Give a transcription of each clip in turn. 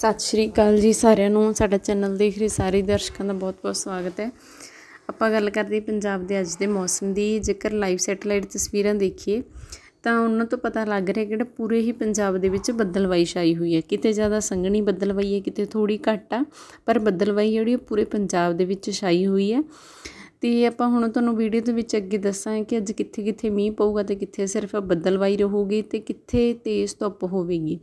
ਸਤਿ ਸ਼੍ਰੀ ਅਕਾਲ ਜੀ ਸਾਰਿਆਂ ਨੂੰ ਸਾਡਾ ਚੈਨਲ ਦੇਖ ਰਹੇ ਸਾਰੇ ਦਰਸ਼ਕਾਂ ਦਾ ਬਹੁਤ-ਬਹੁਤ ਸਵਾਗਤ ਹੈ ਆਪਾਂ ਗੱਲ ਕਰਦੇ ਪੰਜਾਬ ਦੇ ਅੱਜ ਦੇ ਮੌਸਮ ਦੀ ਜੇਕਰ ਲਾਈਵ ਸੈਟੇਲਾਈਟ ਤਸਵੀਰਾਂ ਦੇਖੀਏ ਤਾਂ ਉਹਨਾਂ ਤੋਂ ਪਤਾ ਲੱਗ ਰਿਹਾ ਜਿਹੜਾ ਪੂਰੇ ਹੀ ਪੰਜਾਬ ਦੇ ਵਿੱਚ ਬੱਦਲਵਾਈ ਛਾਈ ਹੋਈ ਹੈ ਕਿਤੇ ਜ਼ਿਆਦਾ ਸੰਘਣੀ ਬੱਦਲਵਾਈ ਹੈ ਕਿਤੇ ਥੋੜੀ ਘੱਟ ਆ ਪਰ ਬੱਦਲਵਾਈ ਜਿਹੜੀ ਉਹ ਪੂਰੇ ਪੰਜਾਬ ਦੇ ਵਿੱਚ ਛਾਈ ਹੋਈ ਹੈ ਤੇ ਆਪਾਂ ਹੁਣ ਤੁਹਾਨੂੰ ਵੀਡੀਓ ਦੇ ਵਿੱਚ ਅੱਗੇ ਦੱਸਾਂ ਕਿ ਅੱਜ ਕਿੱਥੇ-ਕਿੱਥੇ ਮੀਂਹ ਪਊਗਾ ਤੇ ਕਿੱਥੇ ਸਿਰਫ ਬੱਦਲਵਾਈ ਰਹੂਗੀ ਤੇ ਕਿੱਥੇ ਤੇਜ਼ ਧੁੱਪ ਹੋਵੇਗੀ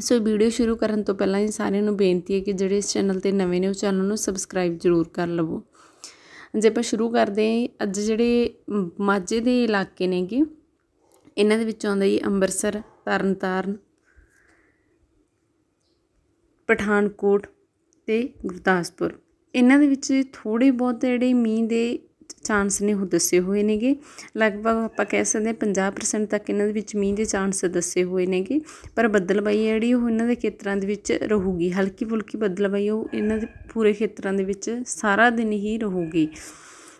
ਸੋ ਵੀਡੀਓ ਸ਼ੁਰੂ ਕਰਨ ਤੋਂ ਪਹਿਲਾਂ ਹੀ ਸਾਰਿਆਂ ਨੂੰ ਬੇਨਤੀ ਹੈ ਕਿ ਜਿਹੜੇ ਇਸ ਚੈਨਲ ਤੇ ਨਵੇਂ ਨੇ ਉਹ ਚੈਨਲ ਨੂੰ ਸਬਸਕ੍ਰਾਈਬ ਜ਼ਰੂਰ ਕਰ ਲਵੋ ਜੇ ਆਪਾਂ ਸ਼ੁਰੂ ਕਰਦੇ ਹਾਂ ਅੱਜ ਜਿਹੜੇ ਮਾਝੇ ਦੇ ਇਲਾਕੇ ਨੇਗੇ ਇਹਨਾਂ ਦੇ ਵਿੱਚ ਆਉਂਦਾ ਜੀ ਅੰਮ੍ਰਿਤਸਰ ਤਰਨਤਾਰਨ ਪਠਾਨਕੋਟ ਤੇ ਗੁਰਦਾਸਪੁਰ ਇਹਨਾਂ ਦੇ ਵਿੱਚ ਥੋੜੇ ਬਹੁਤ ਜਿਹੜੇ ਮੀਂਹ ਦੇ ਚਾਂਸ ਨੇ ਉਹ ਦੱਸੇ ਹੋਏ ਨੇਗੇ ਲਗਭਗ ਆਪਾਂ ਕਹਿ ਸਕਦੇ ਹਾਂ 50% ਤੱਕ ਇਹਨਾਂ ਦੇ ਵਿੱਚ ਮੀਂਹ ਦੇ ਚਾਂਸ ਦੱਸੇ ਹੋਏ ਨੇਗੇ ਪਰ ਬੱਦਲਬਾਈ ਜਿਹੜੀ ਉਹ ਇਹਨਾਂ ਦੇ ਖੇਤਰਾਂ ਦੇ ਵਿੱਚ ਰਹੂਗੀ ਹਲਕੀ ਫੁਲਕੀ ਬੱਦਲਬਾਈ ਉਹ ਇਹਨਾਂ ਦੇ ਪੂਰੇ ਖੇਤਰਾਂ ਦੇ ਵਿੱਚ ਸਾਰਾ ਦਿਨ ਹੀ ਰਹੂਗੀ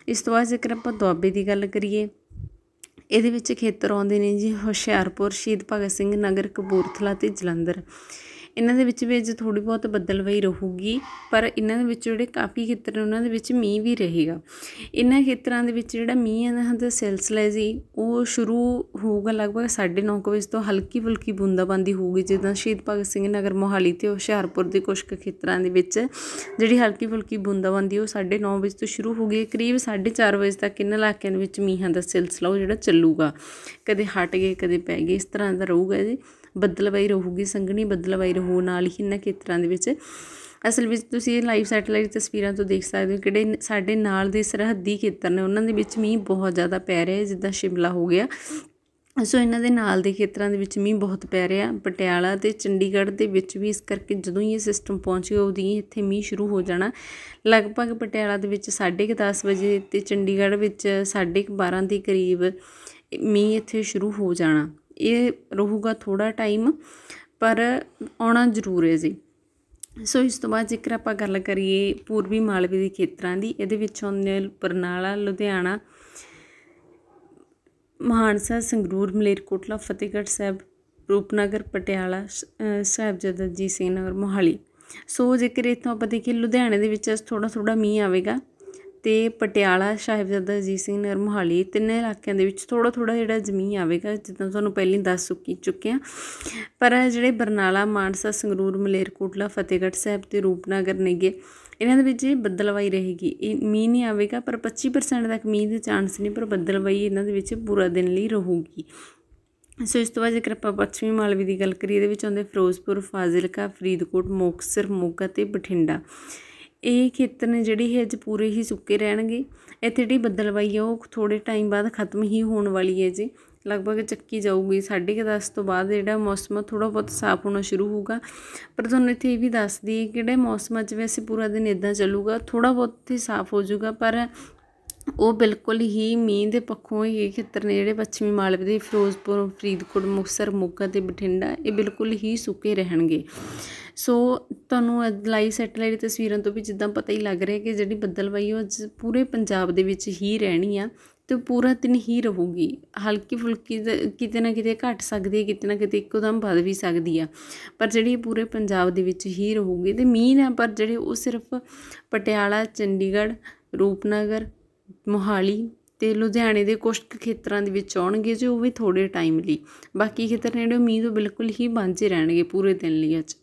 ਇਸ ਤੋਂ ਬਾਅਦ ਜੇਕਰ ਆਪਾਂ ਦੁਆਬੇ ਦੀ ਗੱਲ ਕਰੀਏ ਇਹਦੇ ਵਿੱਚ ਖੇਤਰ ਆਉਂਦੇ ਨੇ ਜੀ ਹੁਸ਼ਿਆਰਪੁਰ ਸ਼ਹੀਦ ਭਗਤ ਸਿੰਘ ਨਗਰ ਕਪੂਰਥਲਾ ਤੇ ਜਲੰਧਰ ਇਹਨਾਂ ਦੇ ਵਿੱਚ ਵੀ ਅੱਜ ਥੋੜੀ ਬਹੁਤ ਬੱਦਲਵਾਈ ਰਹੂਗੀ ਪਰ ਇਹਨਾਂ ਦੇ ਵਿੱਚ ਜਿਹੜੇ ਕਾਫੀ ਖੇਤਰ ਉਹਨਾਂ ਦੇ ਵਿੱਚ ਮੀਂਹ ਵੀ ਰਹੇਗਾ ਇਹਨਾਂ ਖੇਤਰਾਂ ਦੇ ਵਿੱਚ ਜਿਹੜਾ ਮੀਂਹ ਇਹਨਾਂ ਦਾ ਸਿਲਸਿਲਾ ਜੀ ਉਹ ਸ਼ੁਰੂ ਹੋਊਗਾ ਲਗਭਗ 9:30 ਵਜੇ ਤੋਂ ਹਲਕੀ ਫੁਲਕੀ ਬੂੰਦਾਬਾਂਦੀ ਹੋਊਗੀ ਜਿੱਦਾਂ ਸ਼ਹੀਦ ਭਗਤ ਸਿੰਘ ਨਗਰ ਮੋਹਾਲੀ ਤੇ ਹੁਸ਼ਿਆਰਪੁਰ ਦੇ ਕੁਝ ਖੇਤਰਾਂ ਦੇ ਵਿੱਚ ਜਿਹੜੀ ਹਲਕੀ ਫੁਲਕੀ ਬੂੰਦਾਬਾਂਦੀ ਉਹ 9:30 ਵਜੇ ਤੋਂ ਸ਼ੁਰੂ ਹੋਊਗੀ ਕਰੀਬ 4:30 ਵਜੇ ਤੱਕ ਇਹਨਾਂ ਇਲਾਕਿਆਂ ਦੇ ਵਿੱਚ ਮੀਂਹਾਂ ਦਾ ਸਿਲਸਿਲਾ ਉਹ ਜਿਹੜਾ ਚੱਲੂਗਾ ਕਦੇ ਹਟ ਗਏ ਕਦੇ ਪੈ ਗਏ ਇਸ ਤਰ੍ਹਾਂ ਦਾ ਰਹੂਗਾ ਜੀ ਬੱਦਲਬਾਈ ਰਹੂਗੀ ਸੰਘਣੀ ਬੱਦਲਬਾਈ ਹੋ ਨਾਲ ਹੀ ਇਹਨਾਂ ਖੇਤਰਾਂ ਦੇ ਵਿੱਚ ਅਸਲ ਵਿੱਚ ਤੁਸੀਂ ਲਾਈਵ ਸੈਟੇਲਾਈਟ ਤਸਵੀਰਾਂ ਤੋਂ ਦੇਖ ਸਕਦੇ ਹੋ ਕਿਹੜੇ ਸਾਡੇ ਨਾਲ ਦੇ ਸਰਹੱਦੀ ਖੇਤਰ ਨੇ ਉਹਨਾਂ ਦੇ ਵਿੱਚ ਮੀਂਹ ਬਹੁਤ ਜ਼ਿਆਦਾ ਪੈ ਰਿਹਾ ਹੈ ਜਿੱਦਾਂ ਸ਼ਿਮਲਾ ਹੋ ਗਿਆ ਸੋ ਇਹਨਾਂ ਦੇ ਨਾਲ ਦੇ ਖੇਤਰਾਂ ਦੇ ਵਿੱਚ ਮੀਂਹ ਬਹੁਤ ਪੈ ਰਿਹਾ ਪਟਿਆਲਾ ਤੇ ਚੰਡੀਗੜ੍ਹ ਦੇ ਵਿੱਚ ਵੀ ਇਸ ਕਰਕੇ ਜਦੋਂ ਹੀ ਇਹ ਸਿਸਟਮ ਪਹੁੰਚ ਗਿਆ ਉਦੋਂ ਹੀ ਇੱਥੇ ਮੀਂਹ ਸ਼ੁਰੂ ਹੋ ਜਾਣਾ ਲਗਭਗ ਪਟਿਆਲਾ ਦੇ ਵਿੱਚ 10:30 ਵਜੇ ਤੇ ਚੰਡੀਗੜ੍ਹ ਵਿੱਚ 12:30 ਦੇ ਕਰੀਬ ਮੀਂਹ ਇੱਥੇ ਸ਼ੁਰੂ ਹੋ ਜਾਣਾ ਇਹ ਰਹੂਗਾ ਥੋੜਾ ਟਾਈਮ ਪਰ ਆਉਣਾ ਜ਼ਰੂਰ ਹੈ ਜੀ ਸੋ ਇਸ ਤੋਂ ਬਾਅਦ ਜੇਕਰ ਆਪਾਂ ਗੱਲ ਕਰੀਏ ਪੂਰਬੀ ਮਾਲਵੇ ਦੇ ਖੇਤਰਾਂ ਦੀ ਇਹਦੇ ਵਿੱਚ ਆਉਂਦੇ ਬਰਨਾਲਾ ਲੁਧਿਆਣਾ ਮਾਨਸਾ ਸੰਗਰੂਰ ਮਲੇਰਕੋਟਲਾ ਫਤਿਹਗੜ੍ਹ ਸਾਹਿਬ ਰੂਪਨਗਰ ਪਟਿਆਲਾ ਸਾਹਿਬਜ਼ਾਦਾ ਜੀ ਸਿੰਘ ਨਗਰ ਮੋਹਾਲੀ ਸੋ ਜੇਕਰ ਇਥੋਂ ਆਪਾਂ ਦੇਖੀਏ ਲੁਧਿਆਣੇ ਦੇ ਵਿੱਚ ਥੋੜਾ ਥੋੜਾ ਮੀਂਹ ਆਵੇਗਾ ਤੇ ਪਟਿਆਲਾ ਸਾਹਿਬਜ਼ਾਦਾ ਜੀ ਸਿੰਘ ਨਗਰ ਮੁਹਾਲੀ ਤਿੰਨੇ ਇਲਾਕਿਆਂ ਦੇ ਵਿੱਚ ਥੋੜਾ ਥੋੜਾ ਜਿਹੜਾ ਜ਼ਮੀਨ ਆਵੇਗਾ ਜਿੱਦਾਂ ਤੁਹਾਨੂੰ ਪਹਿਲਾਂ ਹੀ ਦੱਸ ਚੁੱਕੀ ਚੁੱਕੇ ਆ ਪਰ ਜਿਹੜੇ ਬਰਨਾਲਾ ਮਾਨਸਾ ਸੰਗਰੂਰ ਮਲੇਰਕੋਟਲਾ ਫਤਿਹਗੜ੍ਹ ਸਾਹਿਬ ਤੇ ਰੂਪਨਗਰ ਨੇਗੇ ਇਹਨਾਂ ਦੇ ਵਿੱਚ ਬੱਦਲਵਾਈ ਰਹੇਗੀ ਇਹ ਮੀਂਹ ਨਹੀਂ ਆਵੇਗਾ ਪਰ 25% ਤੱਕ ਮੀਂਹ ਦੇ ਚਾਂਸ ਨੇ ਪਰ ਬੱਦਲਵਾਈ ਇਹਨਾਂ ਦੇ ਵਿੱਚ ਪੂਰਾ ਦਿਨ ਲਈ ਰਹੂਗੀ ਸੋ ਇਸ ਤੋਂ ਬਾਅਦ ਜੇਕਰ ਆਪਾਂ ਪੱਛਮੀ ਮਾਲਵੇ ਦੀ ਗੱਲ ਕਰੀਏ ਇਹਦੇ ਵਿੱਚ ਆਉਂਦੇ ਫਿਰੋਜ਼ਪੁਰ ਫਾਜ਼ਿਲਕਾ ਫਰੀਦਕੋਟ ਮੋਕਸਰ ਮੋਗਾ ਤੇ ਬਠਿੰਡਾ ਇਹ ਖੇਤਰ ਨੇ ਜਿਹੜੀ ਹੈ ਅੱਜ ਪੂਰੇ ਹੀ ਸੁੱਕੇ ਰਹਿਣਗੇ ਇੱਥੇ ਜਿਹੜੀ ਬੱਦਲਵਾਈ ਆ ਉਹ ਥੋੜੇ ਟਾਈਮ ਬਾਅਦ ਖਤਮ ਹੀ ਹੋਣ ਵਾਲੀ ਹੈ ਜੀ ਲਗਭਗ ਚੱਕੀ ਜਾਊਗੀ 10:30 ਤੋਂ ਬਾਅਦ ਜਿਹੜਾ ਮੌਸਮ ਥੋੜਾ ਬਹੁਤ ਸਾਫ਼ ਹੋਣਾ ਸ਼ੁਰੂ ਹੋਊਗਾ ਪਰ ਤੁਹਾਨੂੰ ਇੱਥੇ ਇਹ ਵੀ ਦੱਸ ਕਿ ਕਿਹੜੇ ਮੌਸਮ 'ਚ ਵੈਸੇ ਪੂਰਾ ਦਿਨ ਇਦਾਂ ਚੱਲੂਗਾ ਥੋੜਾ ਬਹੁਤ ਹੀ ਸਾਫ਼ ਹੋ ਜਾਊਗਾ ਪਰ ਉਹ ਬਿਲਕੁਲ ਹੀ ਮੀਂਹ ਦੇ ਪੱਖੋਂ ਇਹ ਖੇਤਰ ਨੇ ਜਿਹੜੇ ਪੱਛਮੀ ਮਾਲਵੇ ਦੇ ਫਿਰੋਜ਼ਪੁਰ ਫਰੀਦਕੋਟ ਮੁਕਸਰ ਮੋਗਾ ਤੇ ਬਠਿੰਡਾ ਇਹ ਬਿਲਕੁਲ ਹੀ ਸੁੱਕੇ ਰਹਿਣਗੇ ਸੋ ਤੁਹਾਨੂੰ ਲਾਈਵ ਸੈਟੇਲਾਈਟ ਤਸਵੀਰਾਂ ਤੋਂ ਵੀ ਜਿੱਦਾਂ ਪਤਾ ਹੀ ਲੱਗ ਰਿਹਾ ਕਿ ਜਿਹੜੀ ਬੱਦਲਵਾਈ ਉਹ ਪੂਰੇ ਪੰਜਾਬ ਦੇ ਵਿੱਚ ਹੀ ਰਹਿਣੀ ਆ ਤੇ ਪੂਰਾ ਦਿਨ ਹੀ ਰਹੂਗੀ ਹਲਕੀ ਫੁਲਕੀ ਕਿਤੇ ਨਾ ਕਿਤੇ ਘਟ ਸਕਦੀ ਹੈ ਕਿਤੇ ਨਾ ਕਿਤੇ ਇੱਕੋਦਮ ਵੱਧ ਵੀ ਸਕਦੀ ਆ ਪਰ ਜਿਹੜੀ ਪੂਰੇ ਪੰਜਾਬ ਦੇ ਵਿੱਚ ਹੀ ਰਹੂਗੀ ਤੇ ਮੀਂਹ ਆ ਪਰ ਜਿਹੜੇ ਉਹ ਸਿਰਫ ਪਟਿਆਲਾ ਚੰਡੀਗੜ੍ਹ ਰੂਪਨਗਰ ਮੋਹਾਲੀ ਤੇ ਲੁਧਿਆਣੇ ਦੇ ਕੁਝ ਖੇਤਰਾਂ ਦੇ ਵਿੱਚ ਆਉਣਗੇ ਜੋ ਉਹ ਵੀ ਥੋੜੇ ਟਾਈਮ ਲਈ ਬਾਕੀ ਖੇਤਰ ਨੇ ਜਿਹੜੇ ਮੀਂਹ ਤੋਂ ਬਿਲਕੁਲ ਹੀ ਬਾਂਝੇ ਰਹਿਣਗੇ ਪੂਰੇ ਦਿਨ ਲਈ ਅੱਜ